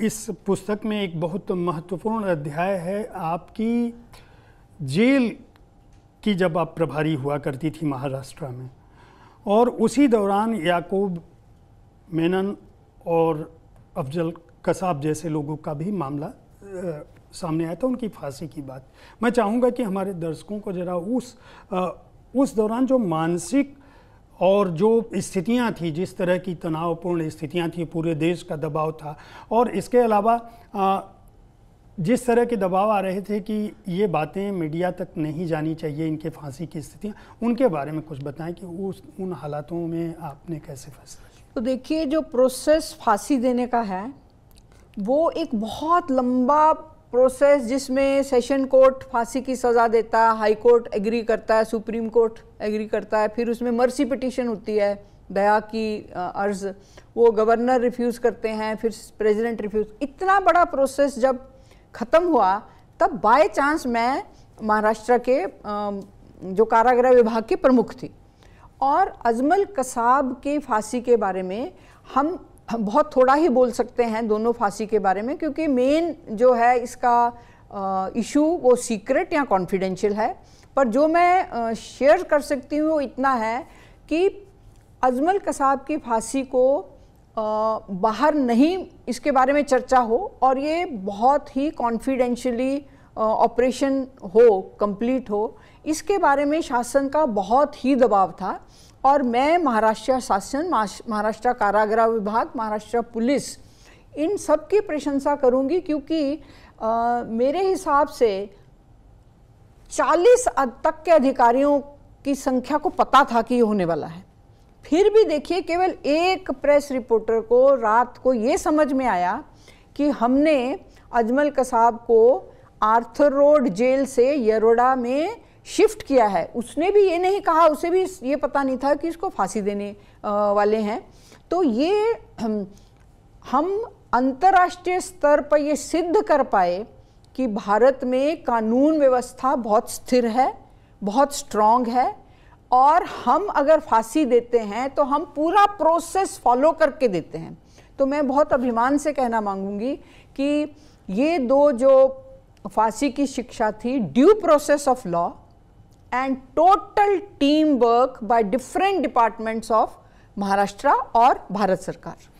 इस पुस्तक में एक बहुत महत्वपूर्ण अध्याय है आपकी जेल की जब आप प्रभारी हुआ करती थी महाराष्ट्र में और उसी दौरान याकूब मेनन और अफजल कसाब जैसे लोगों का भी मामला आ, सामने आया था उनकी फांसी की बात मैं चाहूँगा कि हमारे दर्शकों को ज़रा उस आ, उस दौरान जो मानसिक और जो स्थितियां थी जिस तरह की तनावपूर्ण स्थितियां थी पूरे देश का दबाव था और इसके अलावा जिस तरह के दबाव आ रहे थे कि ये बातें मीडिया तक नहीं जानी चाहिए इनके फांसी की स्थितियाँ उनके बारे में कुछ बताएं कि उस उन हालातों में आपने कैसे फैसला तो देखिए जो प्रोसेस फांसी देने का है वो एक बहुत लंबा प्रोसेस जिसमें सेशन कोर्ट फांसी की सज़ा देता है हाई कोर्ट एग्री करता है सुप्रीम कोर्ट एग्री करता है फिर उसमें मर्सी पिटिशन होती है दया की अर्ज़ वो गवर्नर रिफ्यूज़ करते हैं फिर प्रेसिडेंट रिफ्यूज़ इतना बड़ा प्रोसेस जब ख़त्म हुआ तब बाय चांस मैं महाराष्ट्र के जो कारागृह विभाग के प्रमुख थी और अजमल कसाब की फांसी के बारे में हम हम बहुत थोड़ा ही बोल सकते हैं दोनों फांसी के बारे में क्योंकि मेन जो है इसका इशू वो सीक्रेट या कॉन्फिडेंशियल है पर जो मैं शेयर कर सकती हूँ वो इतना है कि अजमल कसाब की फांसी को बाहर नहीं इसके बारे में चर्चा हो और ये बहुत ही कॉन्फिडेंशली ऑपरेशन हो कंप्लीट हो इसके बारे में शासन का बहुत ही दबाव था और मैं महाराष्ट्र शासन महाराष्ट्र कारागृह विभाग महाराष्ट्र पुलिस इन सब की प्रशंसा करूंगी क्योंकि आ, मेरे हिसाब से 40 अद तक के अधिकारियों की संख्या को पता था कि ये होने वाला है फिर भी देखिए केवल एक प्रेस रिपोर्टर को रात को ये समझ में आया कि हमने अजमल कसाब को आर्थर रोड जेल से यरोडा में शिफ्ट किया है उसने भी ये नहीं कहा उसे भी ये पता नहीं था कि इसको फांसी देने वाले हैं तो ये हम अंतर्राष्ट्रीय स्तर पर ये सिद्ध कर पाए कि भारत में कानून व्यवस्था बहुत स्थिर है बहुत स्ट्रांग है और हम अगर फांसी देते हैं तो हम पूरा प्रोसेस फॉलो करके देते हैं तो मैं बहुत अभिमान से कहना मांगूंगी कि ये दो जो फांसी की शिक्षा थी due process of law and total team work by different departments of Maharashtra और भारत सरकार